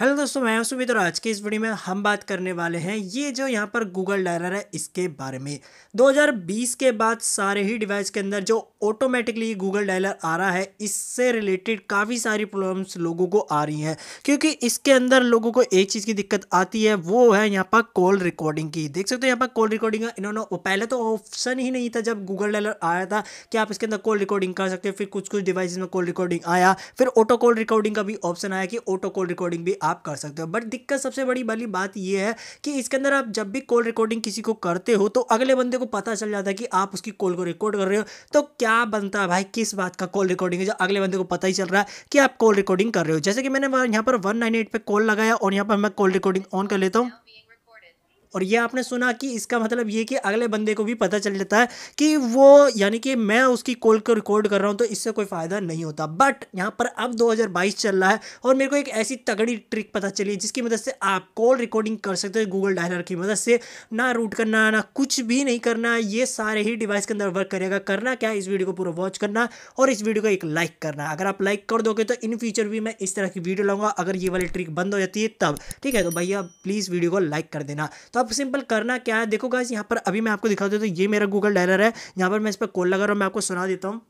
hello दोस्तों मैं सुमित और आज के इस वीडियो में हम बात करने वाले हैं ये जो यहाँ पर गूगल डायलर है इसके बारे में 2020 के बाद सारे ही डिवाइस के अंदर जो ऑटोमेटिकली गूगल डायलर आ रहा है इससे रिलेटेड काफ़ी सारी प्रॉब्लम्स लोगों को आ रही हैं क्योंकि इसके अंदर लोगों को एक चीज़ की दिक्कत आती है वो है यहाँ पर कॉल रिकॉर्डिंग की देख सकते हो यहाँ पर कॉल रिकॉर्डिंग का इन्होंने पहले तो ऑप्शन ही नहीं था जब गूगल डायलर आया था कि आप इसके अंदर कॉल रिकॉर्डिंग कर सकते हो फिर कुछ कुछ डिवाइस में कॉल रिकॉर्डिंग आया फिर ऑटो कॉल रिकॉर्डिंग का भी ऑप्शन आया कि ऑटो कॉल रिकॉर्डिंग भी आप कर सकते हो बट दिक्कत सबसे बड़ी वाली बात यह है कि इसके अंदर आप जब भी कॉल रिकॉर्डिंग किसी को करते हो तो अगले बंदे को पता चल जाता है कि आप उसकी कॉल को रिकॉर्ड कर रहे हो तो क्या बनता है भाई किस बात का कॉल रिकॉर्डिंग है जो अगले बंदे को पता ही चल रहा है कि आप कॉल रिकॉर्डिंग कर रहे हो जैसे कि मैंने यहाँ पर वन नाइन एट पर कॉल लगाया और यहाँ पर मैं कॉल रिकॉर्डिंग ऑन कर लेता हूँ और ये आपने सुना कि इसका मतलब ये कि अगले बंदे को भी पता चल जाता है कि वो यानी कि मैं उसकी कॉल को रिकॉर्ड कर रहा हूँ तो इससे कोई फ़ायदा नहीं होता बट यहाँ पर अब 2022 चल रहा है और मेरे को एक ऐसी तगड़ी ट्रिक पता चली जिसकी मदद से आप कॉल रिकॉर्डिंग कर सकते हो गूगल डायलर की मदद से ना रूट करना ना कुछ भी नहीं करना ये सारे ही डिवाइस के अंदर वर्क करेगा करना क्या इस वीडियो को पूरा वॉच करना और इस वीडियो को एक लाइक करना अगर आप लाइक कर दोगे तो इन फ्यूचर भी मैं इस तरह की वीडियो लाऊंगा अगर ये वाली ट्रिक बंद हो जाती है तब ठीक है तो भैया प्लीज़ वीडियो को लाइक कर देना तो आप अब सिंपल करना क्या है देखो गाइस यहाँ पर अभी मैं आपको दिखा देता हूँ तो ये मेरा गूगल डायलर है यहाँ पर मैं इस पर कॉल लगा रहा हूँ मैं आपको सुना देता हूँ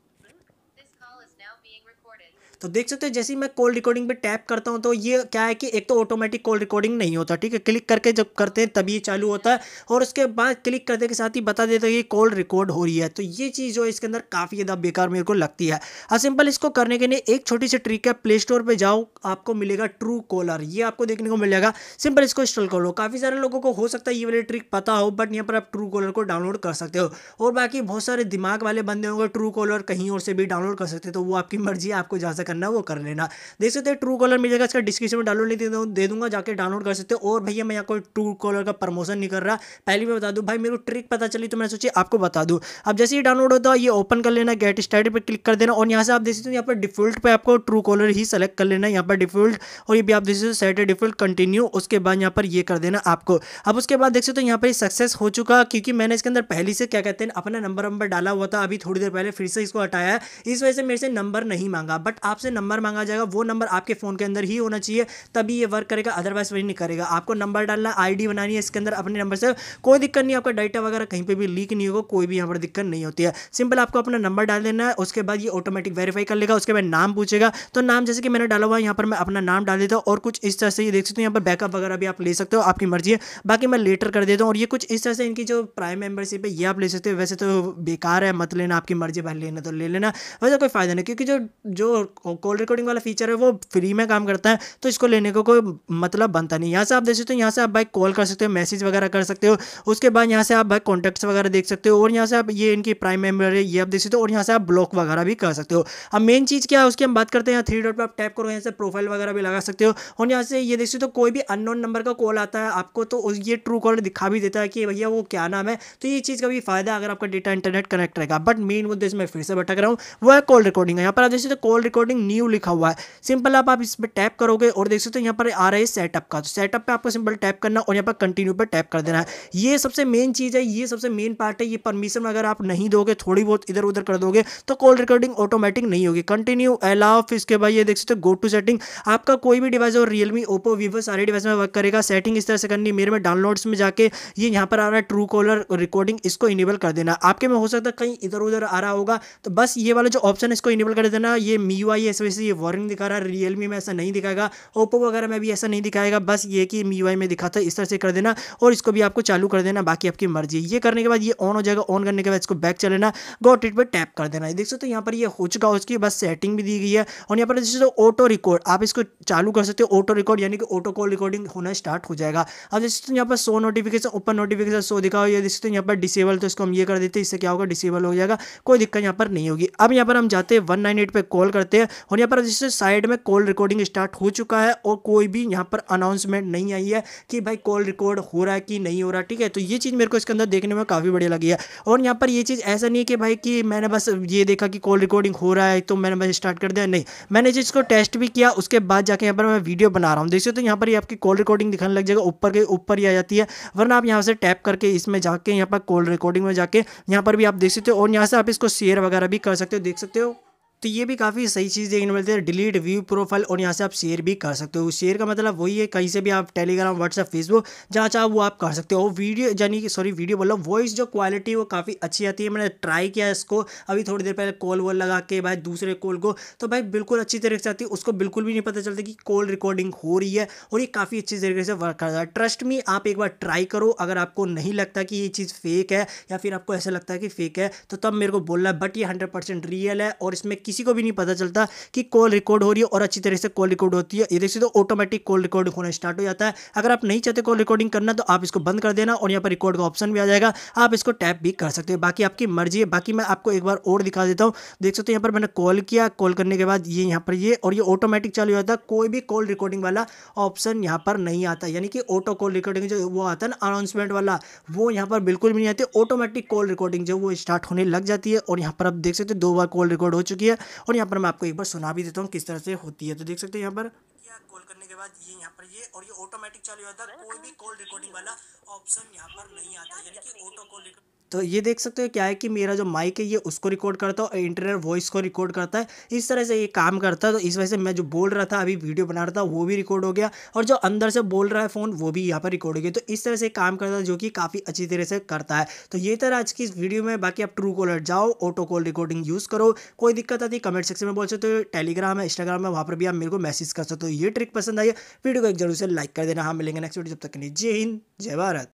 तो देख सकते हो जैसे ही मैं कॉल रिकॉर्डिंग पे टैप करता हूँ तो ये क्या है कि एक तो ऑटोमेटिक कॉल रिकॉर्डिंग नहीं होता ठीक है क्लिक करके जब करते हैं तभी चालू होता है और उसके बाद क्लिक करने के साथ ही बता देता है कि कॉल रिकॉर्ड हो रही है तो ये चीज़ जो इसके अंदर काफ़ी ज़्यादा बेकार मेरे को लगती है और सिंपल इसको करने के लिए एक छोटी सी ट्रिक है प्ले स्टोर पर जाओ आपको मिलेगा ट्रू कॉलर ये आपको देखने को मिल जाएगा सिंपल इसको इंस्टॉल कर लो काफ़ी सारे लोगों को हो सकता है ये वाली ट्रिक पता हो बट यहाँ पर आप ट्रू कॉलर को डाउनलोड कर सकते हो और बाकी बहुत सारे दिमाग वाले बंदे होंगे ट्रू कॉलर कहीं और से भी डाउनलोड कर सकते हो तो वो आपकी मर्जी है आपको जहाँ से करना है वो कर लेना देख सकते हैं ट्रू कॉलर मिलेगा इसका डिस्क्रिप्शन में डाउनलोड नहीं दे, दे दूंगा जाकर डाउनलोड कर सकते हो और भैया मैं यहाँ कोई ट्रू कॉलर का प्रमोशन नहीं कर रहा पहले मैं बता दूँ भाई मेरे को ट्रिक पता चली तो मैंने सोची आपको बता दूँ अब जैसे ही डाउनलोड होता है ये ओपन कर लेना गेट स्टार्ट पर क्लिक कर देना और यहाँ से आप देख सकते हो यहाँ पर डिफॉल्ट पर आपको ट्रू कॉलर ही सेलेक्ट कर लेना यहाँ पर डिफॉल्ट और ये भी आप देख सकते हो सेट डिफॉल्ट कंटिन्यू उसके बाद यहाँ पर ये कर देना आपको अब उसके बाद देख सकते हो यहाँ पर सक्सेस हो चुका क्योंकि मैंने इसके अंदर पहले से क्या कहते हैं अपना नंबर नंबर डाला हुआ था अभी थोड़ी देर पहले फिर से इसको हटाया इस वजह से मेरे से नंबर नंबर नहीं मांगा बट आपसे नंबर मांगा जाएगा वो नंबर आपके फ़ोन के अंदर ही होना चाहिए तभी ये वर्क करेगा अदरवाइज वही नहीं करेगा आपको नंबर डालना आईडी बनानी है इसके अंदर अपने नंबर से कोई दिक्कत नहीं आपका डाटा वगैरह कहीं पर भी लीक नहीं होगा कोई भी यहाँ पर दिक्कत नहीं होती है सिंपल आपको अपना नंबर डाल देना है उसके बाद ये ऑटोमेटिक वेरीफाई कर लेगा उसके बाद नाम पूछेगा तो नाम जैसे कि मैंने डाला हुआ है यहाँ पर मैं अपना नाम डाल देता हूँ और कुछ इस तरह से ये देख सकते हो यहाँ पर बैकअप वगैरह भी आप ले सकते हो आपकी मर्जी है बाकी मैं लेटर कर देता हूँ और ये कुछ इस तरह से इनकी जो प्राइम मेंबरशिप है ये आप ले सकते हो वैसे तो बेकार है मत लेना आपकी मर्जी भाई लेना तो ले लेना वैसे कोई फायदा नहीं क्योंकि जो जो कॉल रिकॉर्डिंग वाला फीचर है वो फ्री में काम करता है तो इसको लेने को कोई मतलब बनता नहीं यहाँ से आप देख सकते हो यहाँ से आप भाई कॉल कर सकते हो मैसेज वगैरह कर सकते हो उसके बाद यहाँ से आप भाई कॉन्टैक्ट्स वगैरह देख सकते हो और यहाँ से आप ये इनकी प्राइम मेम्बर है ये आप देख सकते हो और यहाँ से आप ब्लॉक वगैरह भी कर सकते हो अब मेन चीज़ क्या है उसकी हम बात करते हैं यहाँ थ्री डॉट पर आप टैप करो यहाँ से प्रोफाइल वगैरह भी लगा सकते हो और यहाँ से ये देख सकते हो कोई भी अननोन नंबर का कॉल आता है आपको तो ये ट्रू कॉलर दिखा भी देता है कि भैया वो क्या नाम है तो ये चीज़ का भी फायदा अगर आपका डेटा इंटरनेट कनेक्ट रहेगा बट मेन मुद्दे से मैं फिर से भटक रहा हूँ वो है कॉल रिकॉर्डिंग रिकॉर्डिंग है यहाँ पर आप देख सकते हो कॉल रिकॉर्डिंग न्यू लिखा हुआ है सिंपल आप आप इस पर टैप करोगे और देख सकते हो यहाँ पर आ रहा है सेटअप का तो सेटअप पे आपको सिंपल टैप करना और यहाँ पर कंटिन्यू पर टैप कर देना है ये सबसे मेन चीज़ है ये सबसे मेन पार्ट है ये परमिशन अगर आप नहीं दोगे थोड़ी बहुत इधर उधर कर दोगे तो कॉल रिकॉर्डिंग ऑटोमेटिक नहीं होगी कंटिन्यू अलाव फिर इसके बाद ये देख सकते हो गो टू सेटिंग आपका कोई भी डिवाइस और रियलमी ओप्पो वीवो सारे डिवाइस में वर्क करेगा सेटिंग इस तरह से करनी मेरे में डाउनलोड्स में जाके ये यहाँ पर आ रहा है ट्रू कॉलर रिकॉर्डिंग इसको इनेबल कर देना आपके में हो सकता है कहीं इधर उधर आ रहा होगा तो बस ये वाला जो ऑप्शन है इसको इनेबल मल्टीपल कर देना ये मी यू आई ऐसे वैसे ये वार्निंग दिखा रहा है रियलमी में ऐसा नहीं दिखाएगा ओप्पो वगैरह में भी ऐसा नहीं दिखाएगा बस ये कि मी यू आई में दिखाता है इस तरह से कर देना और इसको भी आपको चालू कर देना बाकी आपकी मर्जी ये करने के बाद ये ऑन हो जाएगा ऑन करने के बाद इसको बैक चले लेना गॉट इट पर टैप कर देना देख सकते हो यहाँ पर यह हो चुका है उसकी बस सेटिंग भी दी गई है और यहाँ पर जैसे ऑटो रिकॉर्ड आप इसको चालू कर सकते हो ऑटो रिकॉर्ड यानी कि ऑटो कॉल रिकॉर्डिंग होना स्टार्ट हो जाएगा अब जैसे यहाँ पर so notification open notification so दिखा हो देख सकते हो यहाँ पर डिसेबल तो इसको हम ये कर देते हैं इससे क्या होगा डिसेबल हो जाएगा कोई दिक्कत यहाँ पर नहीं होगी अब यहाँ पर हम जाते हैं वन नाइन एट पर कॉल करते हैं और यहाँ पर जिससे साइड में कॉल रिकॉर्डिंग स्टार्ट हो चुका है और कोई भी यहाँ पर अनाउंसमेंट नहीं आई है कि भाई कॉल रिकॉर्ड हो रहा है कि नहीं हो रहा ठीक है तो ये चीज़ मेरे को इसके अंदर देखने में काफ़ी बढ़िया लगी है और यहाँ पर ये चीज़ ऐसा नहीं है कि भाई कि मैंने बस ये देखा कि कॉल रिकॉर्डिंग हो रहा है तो मैंने बस स्टार्ट कर दिया नहीं मैंने चीज़ को टेस्ट भी किया उसके बाद जाके यहाँ पर मैं वीडियो बना रहा हूँ देखिए तो यहाँ पर ही आपकी कॉल रिकॉर्डिंग दिखाने लग जाएगा ऊपर के ऊपर ही आ जाती है वरना आप यहाँ से टैप करके इसमें जाके यहाँ पर कॉल रिकॉर्डिंग में जाके यहाँ पर भी आप देख सकते हो और यहाँ से आप इसको शेयर वगैरह भी कर सकते हो देख सकते हो तो ये भी काफ़ी सही चीज़ देखने मिलती है डिलीट व्यू प्रोफाइल और यहाँ से आप शेयर भी कर सकते हो शेयर का मतलब वही है कहीं से भी आप टेलीग्राम व्हाट्सएप फेसबुक जहाँ चाहो वो आप कर सकते हो वीडियो यानी कि सॉरी वीडियो बोलो वॉइस जो क्वालिटी वो काफ़ी अच्छी आती है मैंने ट्राई किया इसको अभी थोड़ी देर पहले कॉल वॉल लगा के भाई दूसरे कॉल को तो भाई बिल्कुल अच्छी तरीके से आती है उसको बिल्कुल भी नहीं पता चलता कि कॉल रिकॉर्डिंग हो रही है और ये काफ़ी अच्छी तरीके से वर्क कर रहा है ट्रस्ट में आप एक बार ट्राई करो अगर आपको नहीं लगता कि ये चीज़ फेक है या फिर आपको ऐसा लगता है कि फेक है तो तब मेरे को बोलना है बट ये हंड्रेड रियल है और इसमें किसी को भी नहीं पता चलता कि कॉल रिकॉर्ड हो रही है और अच्छी तरह से कॉल रिकॉर्ड होती है ये देख सकते हो ऑटोमेटिक कॉल रिकॉर्ड होना स्टार्ट हो जाता है अगर आप नहीं चाहते कॉल रिकॉर्डिंग करना तो आप इसको बंद कर देना और यहाँ पर रिकॉर्ड का ऑप्शन भी आ जाएगा आप इसको टैप भी कर सकते हो बाकी आपकी मर्जी है बाकी मैं आपको एक बार और दिखा देता हूँ देख सकते हो यहाँ पर मैंने कॉल किया कॉल करने के बाद ये यहाँ पर ये और ये ऑटोमेटिक चालू हो जाता है कोई भी कॉल रिकॉर्डिंग वाला ऑप्शन यहाँ पर नहीं आता यानी कि ऑटो कॉल रिकॉर्डिंग जो वो आता है ना अनाउंसमेंट वाला वो यहाँ पर बिल्कुल भी नहीं आती ऑटोमेटिक कॉल रिकॉर्डिंग जो वो स्टार्ट होने लग जाती है और यहाँ पर आप देख सकते हो दो बार कॉल रिकॉर्ड हो चुकी है और यहाँ पर मैं आपको एक बार सुना भी देता हूँ किस तरह से होती है तो देख सकते हैं यहाँ पर किया कॉल करने के बाद ये यहाँ पर ये और ये ऑटोमेटिक चालू होता है कोई भी कॉल रिकॉर्डिंग वाला ऑप्शन यहाँ पर नहीं आता यानी कि ऑटो कॉल रिकॉर्ड तो ये देख सकते हो क्या है कि मेरा जो माइक है ये उसको रिकॉर्ड करता है और इंटरनेट वॉइस को रिकॉर्ड करता है इस तरह से ये काम करता है तो इस वजह से मैं जो बोल रहा था अभी वीडियो बना रहा था वो भी रिकॉर्ड हो गया और जो अंदर से बोल रहा है फ़ोन वो भी यहाँ पर रिकॉर्ड हो गया तो इस तरह से काम करता है जो कि काफ़ी अच्छी तरह से करता है तो ये तरह आज की इस वीडियो में बाकी आप ट्रू कॉलर जाओ ऑटो कॉल रिकॉर्डिंग यूज़ करो कोई दिक्कत आती कमेंट सेक्शन में बोल सकते हो टेलीग्राम है इंस्टाग्राम है वहाँ पर भी आप मेरे को मैसेज कर सकते हो ये ट्रिक पसंद आई है वीडियो को एक जरूर से लाइक कर देना हाँ मिलेंगे नेक्स्ट वीडियो जब तक नहीं जय हिंद जय भारत